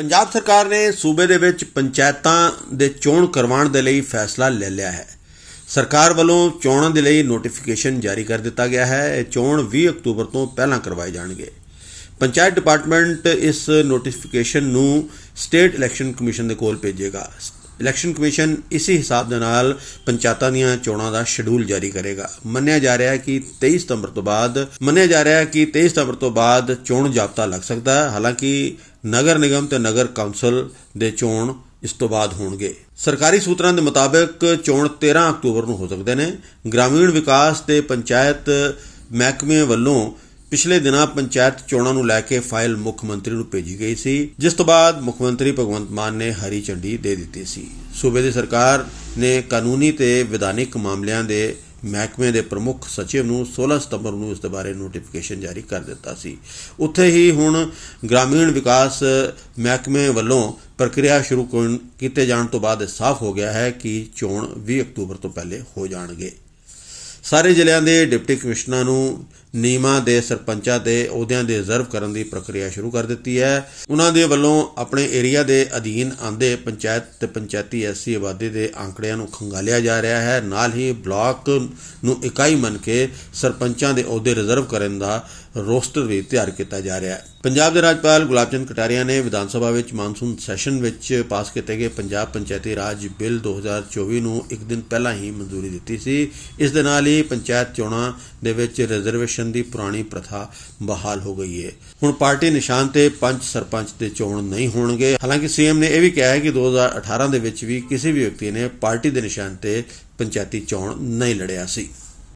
ਪੰਜਾਬ ਸਰਕਾਰ ਨੇ ਸੂਬੇ ਦੇ ਵਿੱਚ ਪੰਚਾਇਤਾਂ ਦੇ ਚੋਣ ਕਰਵਾਉਣ ਦੇ ਲਈ ਫੈਸਲਾ ਲੈ ਲਿਆ ਹੈ ਸਰਕਾਰ ਵੱਲੋਂ ਚੋਣਾਂ ਦੇ ਲਈ ਨੋਟੀਫਿਕੇਸ਼ਨ ਜਾਰੀ ਕਰ ਦਿੱਤਾ ਗਿਆ ਹੈ ਇਹ ਚੋਣ 20 ਅਕਤੂਬਰ ਤੋਂ ਪਹਿਲਾਂ ਕਰਵਾਏ ਜਾਣਗੇ ਪੰਚਾਇਤ ਡਿਪਾਰਟਮੈਂਟ ਇਸ ਨੋਟੀਫਿਕੇਸ਼ਨ ਨੂੰ ਸਟੇਟ ਇਲੈਕਸ਼ਨ ਕਮਿਸ਼ਨ ਦੇ ਕੋਲ ਭੇਜੇਗਾ ਇਲੈਕਸ਼ਨ ਕਮਿਸ਼ਨ ਇਸੇ ਹਿਸਾਬ ਦੇ ਨਾਲ ਪੰਚਾਇਤਾਂ ਦੀਆਂ ਚੋਣਾਂ ਦਾ ਸ਼ਡਿਊਲ ਜਾਰੀ ਕਰੇਗਾ ਮੰਨਿਆ ਜਾ ਰਿਹਾ ਹੈ ਕਿ 23 ਸਤੰਬਰ ਤੋਂ ਬਾਅਦ ਮੰਨਿਆ ਜਾ ਰਿਹਾ ਹੈ ਕਿ 23 ਸਤੰਬਰ ਤੋਂ ਬਾਅਦ ਚੋਣ ਜਾਬਤਾ ਲੱਗ ਸਕਦਾ ਹੈ ਹਾਲਾਂਕਿ ਨਗਰ ਨਿਗਮ ਤੇ ਨਗਰ ਕਾਉਂਸਲ ਦੇ ਚੋਣ ਇਸ ਤੋਂ ਬਾਅਦ ਹੋਣਗੇ ਸਰਕਾਰੀ ਸੂਤਰਾਂ ਦੇ ਮੁਤਾਬਕ ਚੋਣ 13 ਅਕਤੂਬਰ ਨੂੰ ਹੋ ਸਕਦੇ ਨੇ ਗ੍ਰਾਮੀਣ ਵਿਕਾਸ ਤੇ ਪੰਚਾਇਤ ਮਹਿਕਮੇ ਵੱਲੋਂ ਪਿਛਲੇ ਦਿਨਾਂ ਪੰਚਾਇਤ ਚੋਣਾਂ ਨੂੰ ਲੈ ਕੇ ਫਾਈਲ ਮੁੱਖ ਮੰਤਰੀ ਨੂੰ ਭੇਜੀ ਗਈ ਸੀ ਜਿਸ ਤੋਂ ਬਾਅਦ ਮੁੱਖ ਮੰਤਰੀ ਭਗਵੰਤ ਮਾਨ ਨੇ ਹਰੀ ਝੰਡੀ ਦੇ ਦਿੱਤੀ ਸੀ ਸੂਬੇ ਦੀ ਸਰਕਾਰ ਨੇ ਕਾਨੂੰਨੀ ਤੇ ਵਿਧਾਨਿਕ ਮਾਮਲਿਆਂ ਦੇ ਮਹਿਕਮੇ ਦੇ ਪ੍ਰਮੁੱਖ ਸਚਿਵ ਨੂੰ 16 ਸਤੰਬਰ ਨੂੰ ਇਸ ਦੇ ਬਾਰੇ ਨੋਟੀਫਿਕੇਸ਼ਨ ਜਾਰੀ ਕਰ ਦਿੱਤਾ ਸੀ ਉੱਥੇ ਹੀ ਹੁਣ ਗ੍ਰਾਮੀਣ ਵਿਕਾਸ ਮਹਿਕਮੇ ਵੱਲੋਂ ਪ੍ਰਕਿਰਿਆ ਸ਼ੁਰੂ ਕੀਤੇ ਜਾਣ ਤੋਂ ਬਾਅਦ ਸਾਫ਼ ਹੋ ਗਿਆ ਹੈ ਕਿ ਚੋਣ 20 ਅਕਤੂਬਰ ਤੋਂ ਪਹਿਲੇ ਹੋ ਜਾਣਗੇ ਸਾਰੇ ਜ਼ਿਲ੍ਹਿਆਂ ਦੇ ਡਿਪਟੀ ਕਮਿਸ਼ਨਰਾਂ ਨੂੰ ਨੀਮਾਂ ਦੇ ਸਰਪੰਚਾਂ ਤੇ ਅਹੁਦਿਆਂ ਦੇ ਰਿਜ਼ਰਵ ਕਰਨ ਦੀ ਪ੍ਰਕਿਰਿਆ ਸ਼ੁਰੂ ਕਰ ਦਿੱਤੀ ਹੈ ਉਹਨਾਂ ਦੇ ਵੱਲੋਂ ਆਪਣੇ ਏਰੀਆ ਦੇ ਅਧੀਨ ਆਂਦੇ ਪੰਚਾਇਤ ਤੇ ਪੰਚਾਇਤੀ ਐਸਸੀ ਆਬਾਦੀ ਦੇ ਅੰਕੜਿਆਂ ਨੂੰ ਖੰਗਾਲਿਆ ਜਾ ਰਿਹਾ ਹੈ ਨਾਲ ਹੀ ਬਲਾਕ ਨੂੰ ਇਕਾਈ ਮੰਨ ਕੇ ਸਰਪੰਚਾਂ ਦੇ ਅਹੁਦੇ ਰਿਜ਼ਰਵ ਕਰਨ ਦਾ ਰੋਸਟਰ ਵੀ ਤਿਆਰ ਕੀਤਾ ਜਾ ਰਿਹਾ ਹੈ ਪੰਜਾਬ ਦੇ ਰਾਜਪਾਲ ਗੁਲਾਬ ਚੰਦ ਕਟਾਰੀਆ ਨੇ ਵਿਧਾਨ ਸਭਾ ਵਿੱਚ ਮਾਨਸੂਨ ਸੈਸ਼ਨ ਵਿੱਚ ਪਾਸ ਕੀਤੇ ਗਏ ਪੰਜਾਬ ਪੰਚਾਇਤੀ ਰਾਜ ਬਿੱਲ 2024 ਨੂੰ ਇੱਕ ਦਿਨ ਪਹਿਲਾਂ ਹੀ ਮਨਜ਼ੂਰੀ ਦਿੱਤੀ ਸੀ ਇਸ ਦੇ ਨਾਲ ਹੀ ਪੰਚਾਇਤ ਚੋਣਾਂ ਦੇ ਵਿੱਚ ਰਿਜ਼ਰਵੇਸ਼ਨ ਕਮਿਸ਼ਨ ਦੀ ਪੁਰਾਣੀ ਪ੍ਰਥਾ ਬਹਾਲ ਹੋ ਗਈ ਹੈ ਹੁਣ ਪਾਰਟੀ ਨਿਸ਼ਾਨ ਤੇ ਪੰਜ ਸਰਪੰਚ ਤੇ ਚੋਣ ਨਹੀਂ ਹੋਣਗੇ ਹਾਲਾਂਕਿ ਸੀਐਮ ਨੇ ਇਹ ਵੀ ਕਿਹਾ ਹੈ ਕਿ 2018 ਦੇ ਵਿੱਚ ਵੀ ਕਿਸੇ ਵੀ ਵਿਅਕਤੀ ਨੇ ਪਾਰਟੀ ਦੇ ਨਿਸ਼ਾਨ ਤੇ ਪੰਚਾਇਤੀ ਚੋਣ ਨਹੀਂ ਲੜਿਆ ਸੀ